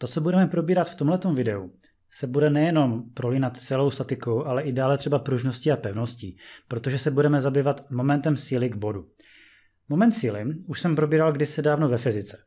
To, co budeme probírat v tomto videu, se bude nejenom prolínat celou statikou, ale i dále třeba pružností a pevností, protože se budeme zabývat momentem síly k bodu. Moment síly už jsem probíral kdysi dávno ve fyzice.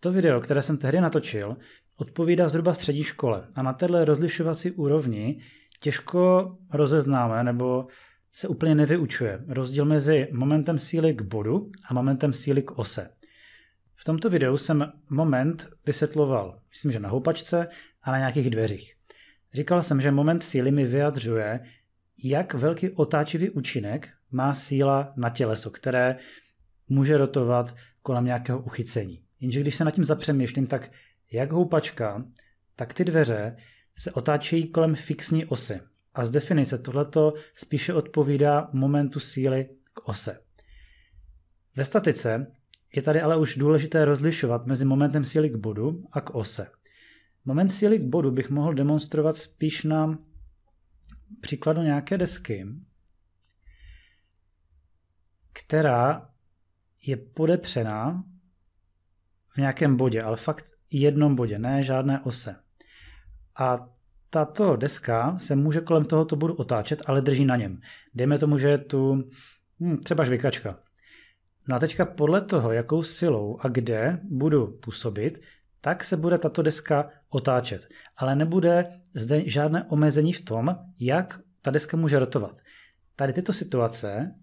To video, které jsem tehdy natočil, odpovídá zhruba střední škole a na této rozlišovací úrovni těžko rozeznáme nebo se úplně nevyučuje rozdíl mezi momentem síly k bodu a momentem síly k ose. V tomto videu jsem moment vysvětloval, myslím, že na houpačce a na nějakých dveřích. Říkal jsem, že moment síly mi vyjadřuje, jak velký otáčivý účinek má síla na těleso, které může rotovat kolem nějakého uchycení. Jenže když se nad tím zapřemýšlím, tak jak houpačka, tak ty dveře se otáčejí kolem fixní osy. A z definice tohleto spíše odpovídá momentu síly k ose. Ve statice je tady ale už důležité rozlišovat mezi momentem síly k bodu a k ose. Moment síly k bodu bych mohl demonstrovat spíš na příkladu nějaké desky, která je podepřená v nějakém bodě, ale fakt jednom bodě, ne žádné ose. A tato deska se může kolem tohoto bodu otáčet, ale drží na něm. Dejme tomu, že je tu hm, třeba žvikačka. No a teďka podle toho, jakou silou a kde budu působit, tak se bude tato deska otáčet. Ale nebude zde žádné omezení v tom, jak ta deska může rotovat. Tady tyto situace,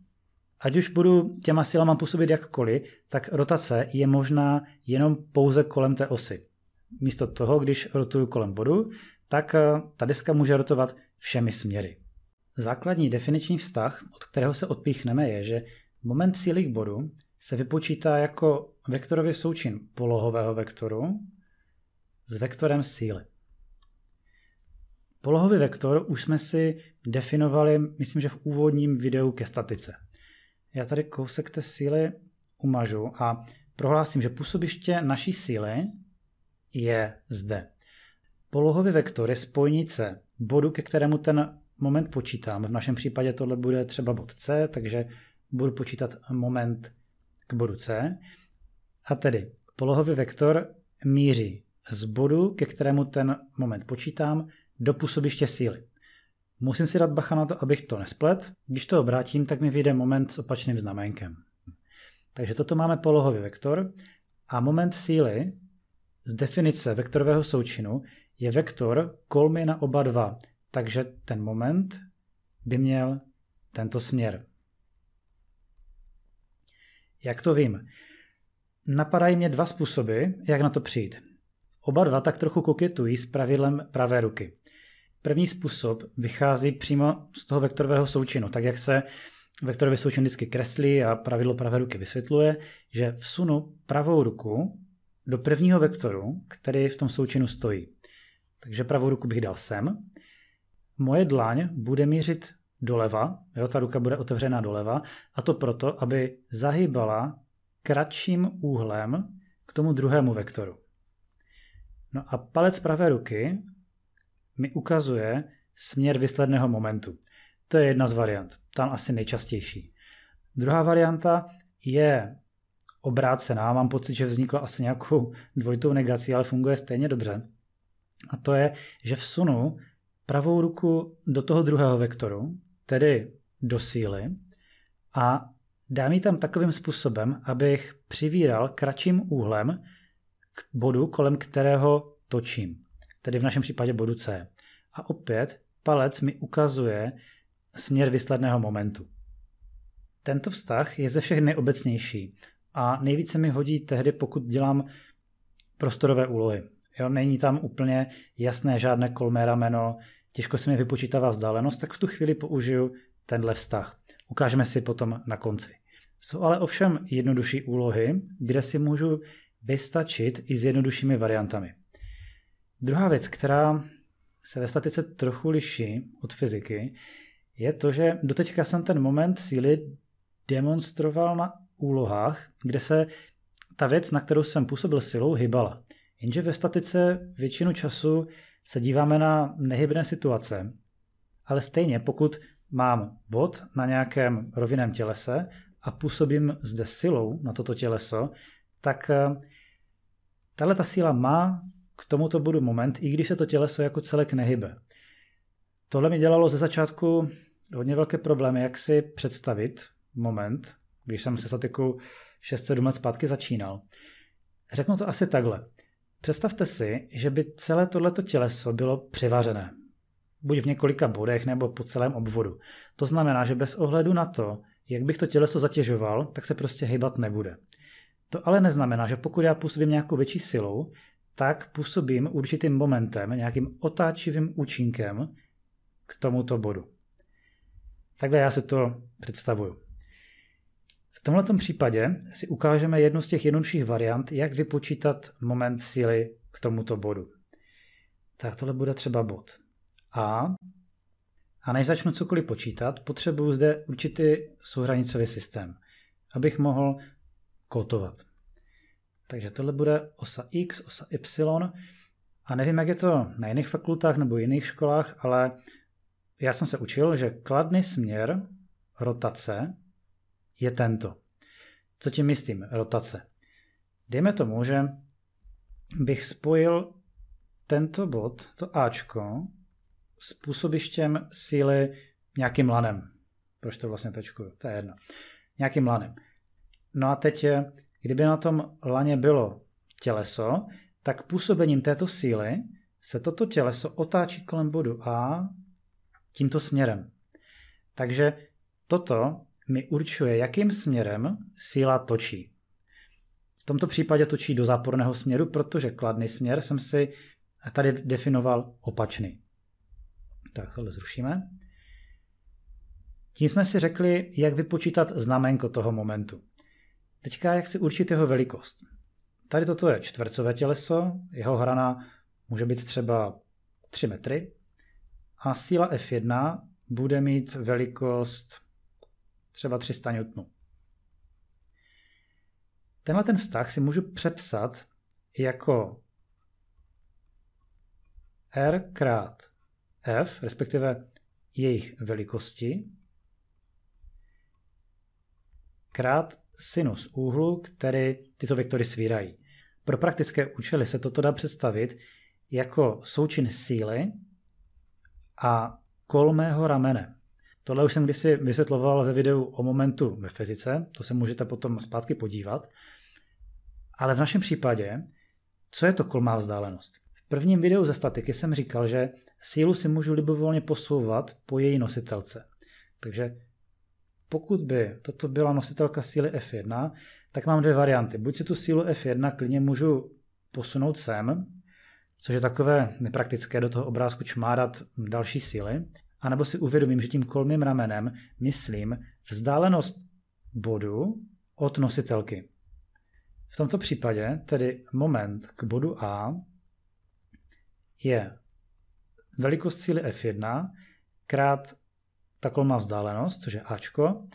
ať už budu těma silama působit jakkoliv, tak rotace je možná jenom pouze kolem té osy. Místo toho, když rotuju kolem bodu, tak eh, ta deska může rotovat všemi směry. Základní definiční vztah, od kterého se odpíchneme, je, že Moment síly k bodu se vypočítá jako vektorový součin polohového vektoru s vektorem síly. Polohový vektor už jsme si definovali, myslím, že v úvodním videu ke statice. Já tady kousek té síly umažu a prohlásím, že působiště naší síly je zde. Polohový vektor je spojnice bodu, ke kterému ten moment počítám. V našem případě tohle bude třeba bod C, takže budu počítat moment k bodu C. A tedy polohový vektor míří z bodu, ke kterému ten moment počítám, do působiště síly. Musím si dát bacha na to, abych to nesplet. Když to obrátím, tak mi vyjde moment s opačným znamenkem. Takže toto máme polohový vektor a moment síly z definice vektorového součinu je vektor kolmy na oba dva. Takže ten moment by měl tento směr. Jak to vím? Napadají mě dva způsoby, jak na to přijít. Oba dva tak trochu koketují s pravidlem pravé ruky. První způsob vychází přímo z toho vektorového součinu, tak jak se vektorový součin vždycky kreslí a pravidlo pravé ruky vysvětluje, že vsunu pravou ruku do prvního vektoru, který v tom součinu stojí. Takže pravou ruku bych dal sem. Moje dlaň bude mířit doleva, jo, ta ruka bude otevřená doleva, a to proto, aby zahybala kratším úhlem k tomu druhému vektoru. No a palec pravé ruky mi ukazuje směr výsledného momentu. To je jedna z variant, tam asi nejčastější. Druhá varianta je obrácená, mám pocit, že vznikla asi nějakou dvojitou negací, ale funguje stejně dobře. A to je, že vsunu pravou ruku do toho druhého vektoru tedy do síly a dám ji tam takovým způsobem, abych přivíral kratším úhlem k bodu, kolem kterého točím, tedy v našem případě bodu C. A opět palec mi ukazuje směr výsledného momentu. Tento vztah je ze všech nejobecnější a nejvíce mi hodí tehdy, pokud dělám prostorové úlohy. Jo, není tam úplně jasné žádné kolmé rameno, těžko se mi vypočítává vzdálenost, tak v tu chvíli použiju tenhle vztah. Ukážeme si potom na konci. Jsou ale ovšem jednodušší úlohy, kde si můžu vystačit i s jednoduššími variantami. Druhá věc, která se ve statice trochu liší od fyziky, je to, že doteďka jsem ten moment síly demonstroval na úlohách, kde se ta věc, na kterou jsem působil silou, hýbala. Jenže ve statice většinu času se díváme na nehybné situace, ale stejně pokud mám bod na nějakém rovinném tělese a působím zde silou na toto těleso, tak eh, tahle ta síla má k tomuto bodu moment, i když se to těleso jako celek nehybe. Tohle mi dělalo ze začátku hodně velké problémy, jak si představit moment, když jsem se statiku 6-7 let zpátky začínal. Řeknu to asi takhle. Představte si, že by celé tohleto těleso bylo přivařené. Buď v několika bodech nebo po celém obvodu. To znamená, že bez ohledu na to, jak bych to těleso zatěžoval, tak se prostě hýbat nebude. To ale neznamená, že pokud já působím nějakou větší silou, tak působím určitým momentem, nějakým otáčivým účinkem k tomuto bodu. Takhle já si to představuju. V tomto případě si ukážeme jednu z těch jednodušších variant, jak vypočítat moment síly k tomuto bodu. Tak tohle bude třeba bod A. A než začnu cokoliv počítat, potřebuji zde určitý souhranicový systém, abych mohl kotovat. Takže tohle bude osa X, osa Y. A nevím, jak je to na jiných fakultách nebo jiných školách, ale já jsem se učil, že kladný směr rotace je tento. Co tím myslím? Rotace. Dejme tomu, že bych spojil tento bod, to Ačko, s působištěm síly nějakým lanem. Proč to vlastně tečkuju? To je jedno. Nějakým lanem. No a teď, kdyby na tom laně bylo těleso, tak působením této síly se toto těleso otáčí kolem bodu A tímto směrem. Takže toto mi určuje, jakým směrem síla točí. V tomto případě točí do záporného směru, protože kladný směr jsem si tady definoval opačný. Tak tohle zrušíme. Tím jsme si řekli, jak vypočítat znamenko toho momentu. Teďka jak si určit jeho velikost. Tady toto je čtvercové těleso, jeho hrana může být třeba 3 metry a síla F1 bude mít velikost třeba 300 N. Tenhle ten vztah si můžu přepsat jako R krát F, respektive jejich velikosti, krát sinus úhlu, který tyto vektory svírají. Pro praktické účely se toto dá představit jako součin síly a kolmého ramene. Tohle už jsem kdysi vysvětloval ve videu o momentu ve fyzice, to se můžete potom zpátky podívat. Ale v našem případě, co je to kolmá vzdálenost? V prvním videu ze statiky jsem říkal, že sílu si můžu libovolně posouvat po její nositelce. Takže pokud by toto byla nositelka síly F1, tak mám dvě varianty. Buď si tu sílu F1 klidně můžu posunout sem, což je takové nepraktické do toho obrázku čmárat další síly, anebo si uvědomím, že tím kolmým ramenem myslím vzdálenost bodu od nositelky. V tomto případě tedy moment k bodu A je velikost síly F1 krát ta kolma vzdálenost, což je Ačko.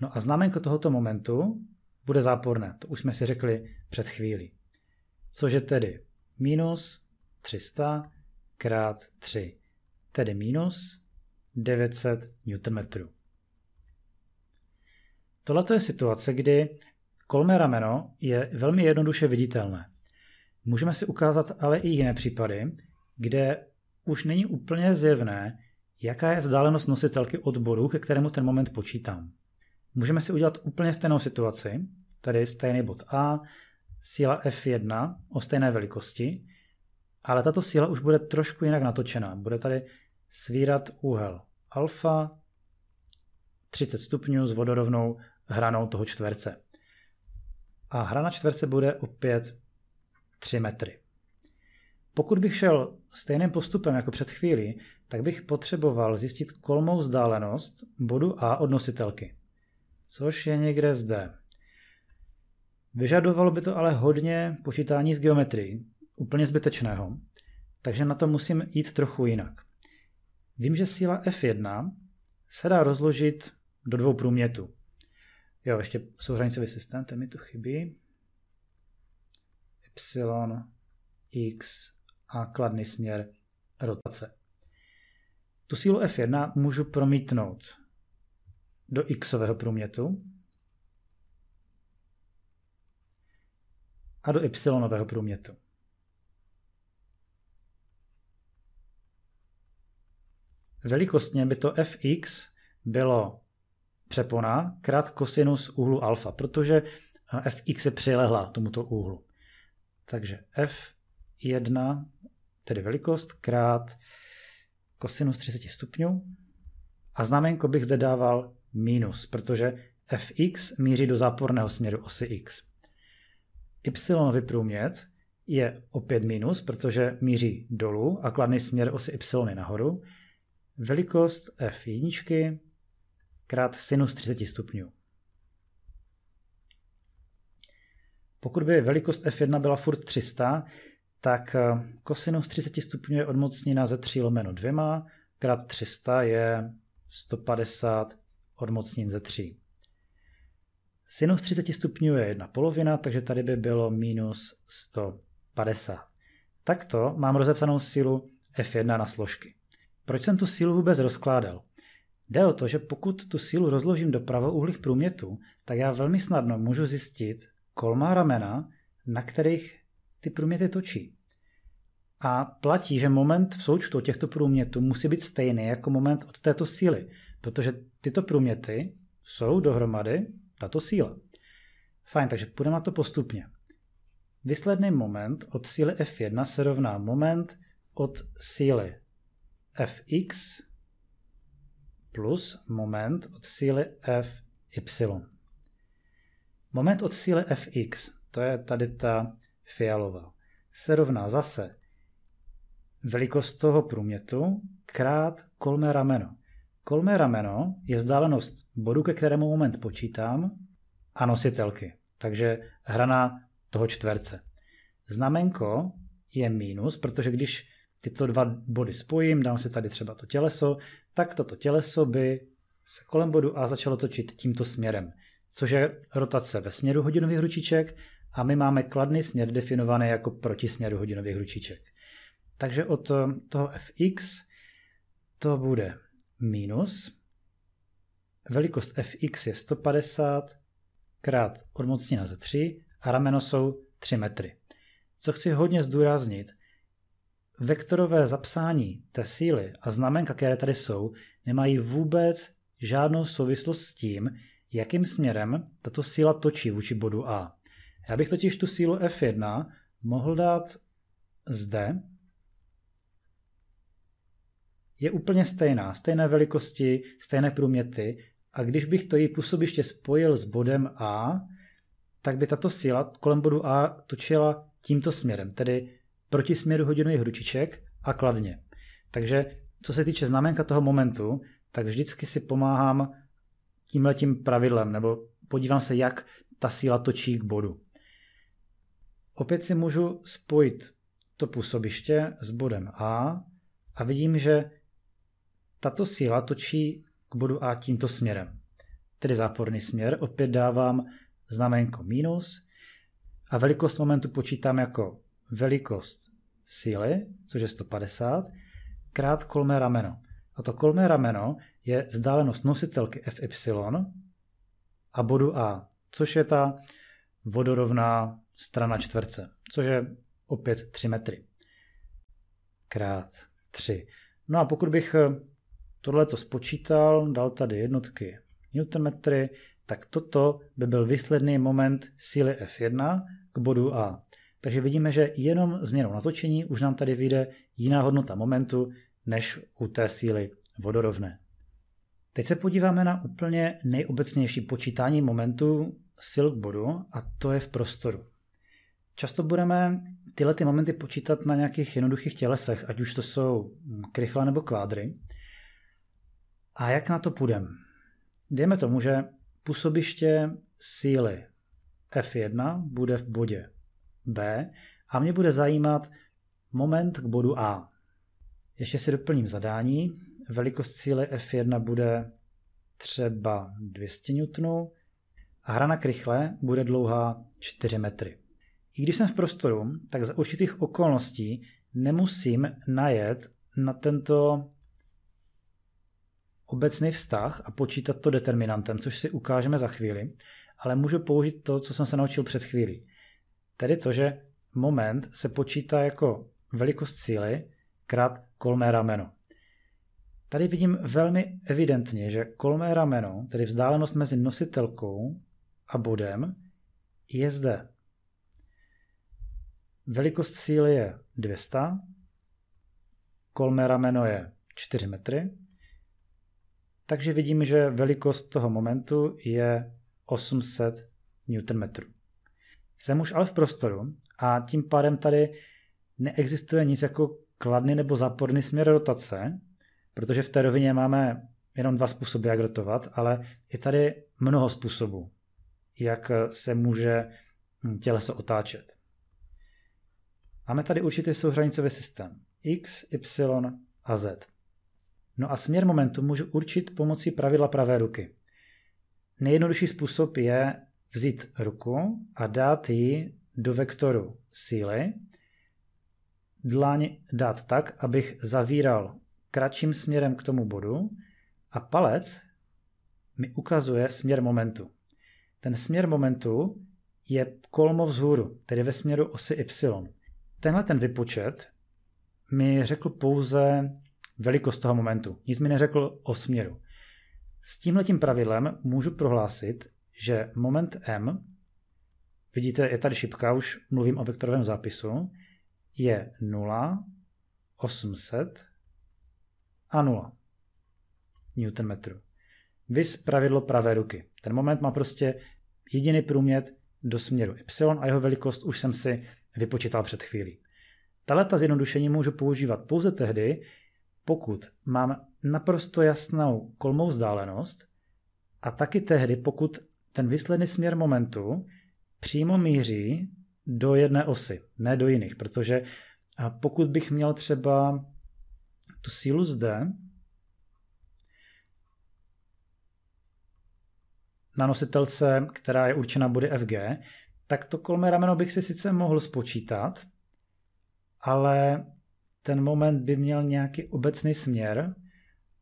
No a znamenko tohoto momentu bude záporné, to už jsme si řekli před chvílí. Což je tedy minus 300 krát 3, tedy minus 900 Nm. Tohle je situace, kdy kolmé rameno je velmi jednoduše viditelné. Můžeme si ukázat ale i jiné případy, kde už není úplně zjevné, jaká je vzdálenost nositelky od bodu, ke kterému ten moment počítám. Můžeme si udělat úplně stejnou situaci, tedy stejný bod A, síla F1 o stejné velikosti, ale tato síla už bude trošku jinak natočená. Bude tady svírat úhel alfa 30 stupňů s vodorovnou hranou toho čtverce. A hrana čtverce bude opět 3 metry. Pokud bych šel stejným postupem jako před chvílí, tak bych potřeboval zjistit kolmou vzdálenost bodu A od nositelky, což je někde zde. Vyžadovalo by to ale hodně počítání z geometrii, úplně zbytečného, takže na to musím jít trochu jinak. Vím, že síla F1 se dá rozložit do dvou průmětů. Jo, ještě souhranicový systém, ten mi tu chybí. Y, X a kladný směr rotace. Tu sílu F1 můžu promítnout do xového průmětu a do y průmětu. Velikostně by to fx bylo přepona krát kosinus úhlu alfa, protože eh, fx je přilehla tomuto úhlu. Takže f1, tedy velikost, krát kosinus 30 stupňů a znamenko bych zde dával minus, protože fx míří do záporného směru osy x. y vyprůmět je opět minus, protože míří dolů a kladný směr osy y je nahoru velikost f1 krát sinus 30 stupňů. Pokud by velikost f1 byla furt 300, tak eh, kosinus 30 stupňů je odmocnina ze 3 lomeno 2, krát 300 je 150 odmocnin ze 3. Sinus 30 stupňů je jedna polovina, takže tady by bylo minus 150. Takto mám rozepsanou sílu F1 na složky. Proč jsem tu sílu vůbec rozkládal? Jde o to, že pokud tu sílu rozložím do pravouhlých průmětů, tak já velmi snadno můžu zjistit kolmá ramena, na kterých ty průměty točí. A platí, že moment v součtu těchto průmětů musí být stejný jako moment od této síly, protože tyto průměty jsou dohromady tato síla. Fajn, takže půjdeme na to postupně. Výsledný moment od síly F1 se rovná moment od síly Fx plus moment od síly Fy. Moment od síly Fx, to je tady ta fialová, se rovná zase velikost toho průmětu krát kolmé rameno. Kolmé rameno je vzdálenost bodu, ke kterému moment počítám, a nositelky, takže hrana toho čtverce. Znamenko je mínus, protože když tyto dva body spojím, dám si tady třeba to těleso, tak toto těleso by se kolem bodu A začalo točit tímto směrem, což je rotace ve směru hodinových ručiček a my máme kladný směr definovaný jako proti směru hodinových ručiček. Takže od eh, toho fx to bude minus. Velikost fx je 150 krát odmocnina ze 3 a rameno jsou 3 metry. Co chci hodně zdůraznit, vektorové zapsání té síly a znamenka, které tady jsou, nemají vůbec žádnou souvislost s tím, jakým směrem tato síla točí vůči bodu A. Já bych totiž tu sílu F1 mohl dát zde. Je úplně stejná, stejné velikosti, stejné průměty a když bych to její působiště spojil s bodem A, tak by tato síla kolem bodu A točila tímto směrem, tedy proti směru hodinových ručiček a kladně. Takže co se týče znamenka toho momentu, tak vždycky si pomáhám tímhletím pravidlem, nebo podívám se, jak ta síla točí k bodu. Opět si můžu spojit to působiště s bodem A a vidím, že tato síla točí k bodu A tímto směrem. Tedy záporný směr, opět dávám znamenko minus a velikost momentu počítám jako velikost síly, což je 150, krát kolmé rameno. A to kolmé rameno je vzdálenost nositelky FY a bodu A, což je ta vodorovná strana čtverce, což je opět 3 metry. Krát 3. No a pokud bych eh, tohle to spočítal, dal tady jednotky newtonmetry, tak toto by byl výsledný moment síly F1 k bodu A. Takže vidíme, že jenom změnou natočení už nám tady vyjde jiná hodnota momentu než u té síly vodorovné. Teď se podíváme na úplně nejobecnější počítání momentu sil k bodu a to je v prostoru. Často budeme tyhle ty momenty počítat na nějakých jednoduchých tělesech, ať už to jsou krychla nebo kvádry. A jak na to půjdeme? Dejme tomu, že působiště síly F1 bude v bodě B a mě bude zajímat moment k bodu A. Ještě si doplním zadání. Velikost cíle F1 bude třeba 200 N a hra na krychle bude dlouhá 4 metry. I když jsem v prostoru, tak za určitých okolností nemusím najet na tento obecný vztah a počítat to determinantem, což si ukážeme za chvíli, ale můžu použít to, co jsem se naučil před chvílí. Tedy to, že moment se počítá jako velikost síly krát kolmé rameno. Tady vidím velmi evidentně, že kolmé rameno, tedy vzdálenost mezi nositelkou a bodem, je zde. Velikost síly je 200, kolmé rameno je 4 metry, takže vidím, že velikost toho momentu je 800 Nm. Jsem už ale v prostoru a tím pádem tady neexistuje nic jako kladný nebo záporný směr rotace, protože v té rovině máme jenom dva způsoby, jak rotovat, ale je tady mnoho způsobů, jak se může těleso otáčet. Máme tady určitý souhranicový systém X, Y a Z. No a směr momentu můžu určit pomocí pravidla pravé ruky. Nejjednodušší způsob je vzít ruku a dát ji do vektoru síly, dláň dát tak, abych zavíral kratším směrem k tomu bodu a palec mi ukazuje směr momentu. Ten směr momentu je kolmo vzhůru, tedy ve směru osy y. Tenhle ten vypočet mi řekl pouze velikost toho momentu, nic mi neřekl o směru. S tímhletím pravidlem můžu prohlásit, že moment m, vidíte, je tady šipka, už mluvím o vektorovém zápisu, je 0, 800 a 0 Nm. Vy Vys pravidlo pravé ruky. Ten moment má prostě jediný průmět do směru y a jeho velikost už jsem si vypočítal před chvílí. ta zjednodušení můžu používat pouze tehdy, pokud mám naprosto jasnou kolmou vzdálenost a taky tehdy, pokud ten výsledný směr momentu přímo míří do jedné osy, ne do jiných, protože pokud bych měl třeba tu sílu zde, na nositelce, která je určena body FG, tak to kolmé rameno bych si sice mohl spočítat, ale ten moment by měl nějaký obecný směr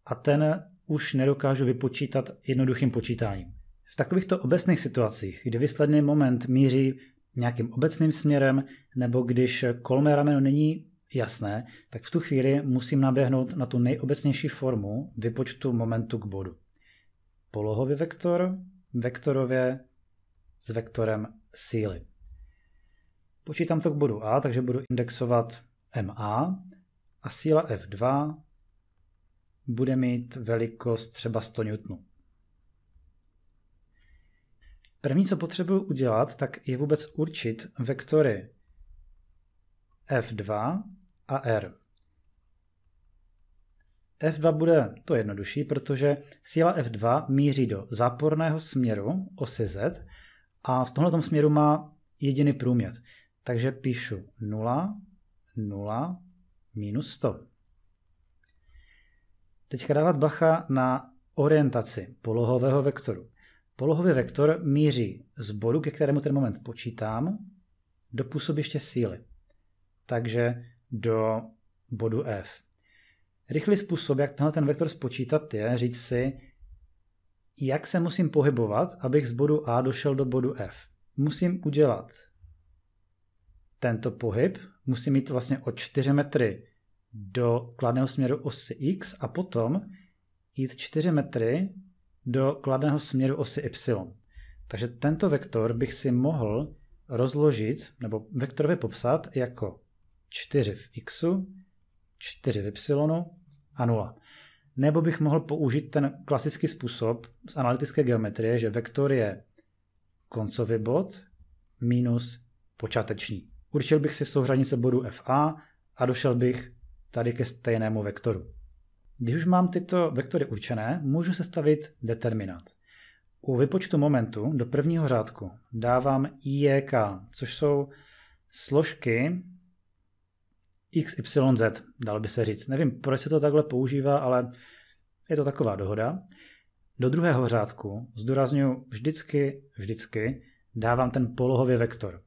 a ten už nedokážu vypočítat jednoduchým počítáním. V takovýchto obecných situacích, kdy výsledný moment míří nějakým obecným směrem, nebo když kolmé rameno není jasné, tak v tu chvíli musím naběhnout na tu nejobecnější formu vypočtu momentu k bodu. Polohový vektor, vektorově s vektorem síly. Počítám to k bodu A, takže budu indexovat MA a síla F2 bude mít velikost třeba 100 N. První, co potřebuji udělat, tak je vůbec určit vektory F2 a R. F2 bude to jednodušší, protože síla F2 míří do záporného směru osy Z a v tomto směru má jediný průměr. Takže píšu 0, 0, minus 100. Teďka dávat bacha na orientaci polohového vektoru. Polohový vektor míří z bodu, ke kterému ten moment počítám, do působiště síly. Takže do bodu F. Rychlý způsob, jak tenhle ten vektor spočítat, je říct si, jak se musím pohybovat, abych z bodu A došel do bodu F. Musím udělat tento pohyb, musím jít vlastně o 4 metry do kladného směru osy X a potom jít 4 metry do kladného směru osy y. Takže tento vektor bych si mohl rozložit nebo vektorově popsat jako 4 v x, 4 v y a 0. Nebo bych mohl použít ten klasický způsob z analytické geometrie, že vektor je koncový bod minus počáteční. Určil bych si souřadnice bodu FA a došel bych tady ke stejnému vektoru. Když už mám tyto vektory určené, můžu sestavit determinant. U vypočtu momentu do prvního řádku dávám IJK, e což jsou složky XYZ, Dalo by se říct. Nevím, proč se to takhle používá, ale je to taková dohoda. Do druhého řádku zdůraznuju vždycky, vždycky dávám ten polohový vektor.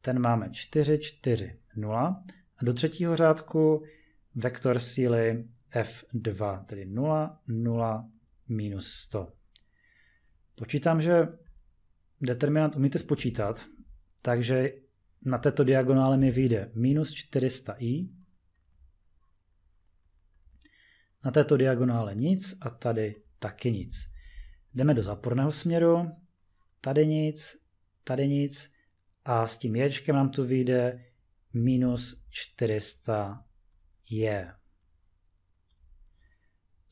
Ten máme 4, 4, 0. A do třetího řádku vektor síly F2, tedy 0, 0, minus 100. Počítám, že determinant umíte spočítat, takže na této diagonále mi vyjde minus 400i, na této diagonále nic a tady taky nic. Jdeme do záporného směru, tady nic, tady nic a s tím ječkem nám tu vyjde minus 400 je.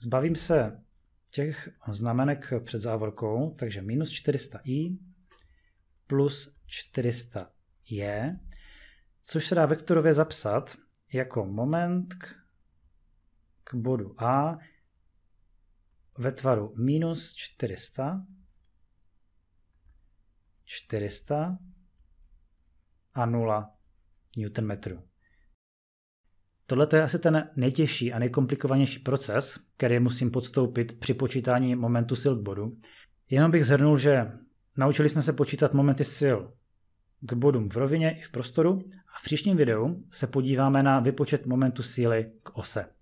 Zbavím se těch znamenek před závorkou, takže minus 400i plus 400j, což se dá vektorově zapsat jako moment k, k bodu A ve tvaru minus 400, 400 a 0 Nm. Tohle je asi ten nejtěžší a nejkomplikovanější proces, který musím podstoupit při počítání momentu sil k bodu. Jenom bych zhrnul, že naučili jsme se počítat momenty sil k bodům v rovině i v prostoru a v příštím videu se podíváme na vypočet momentu síly k ose.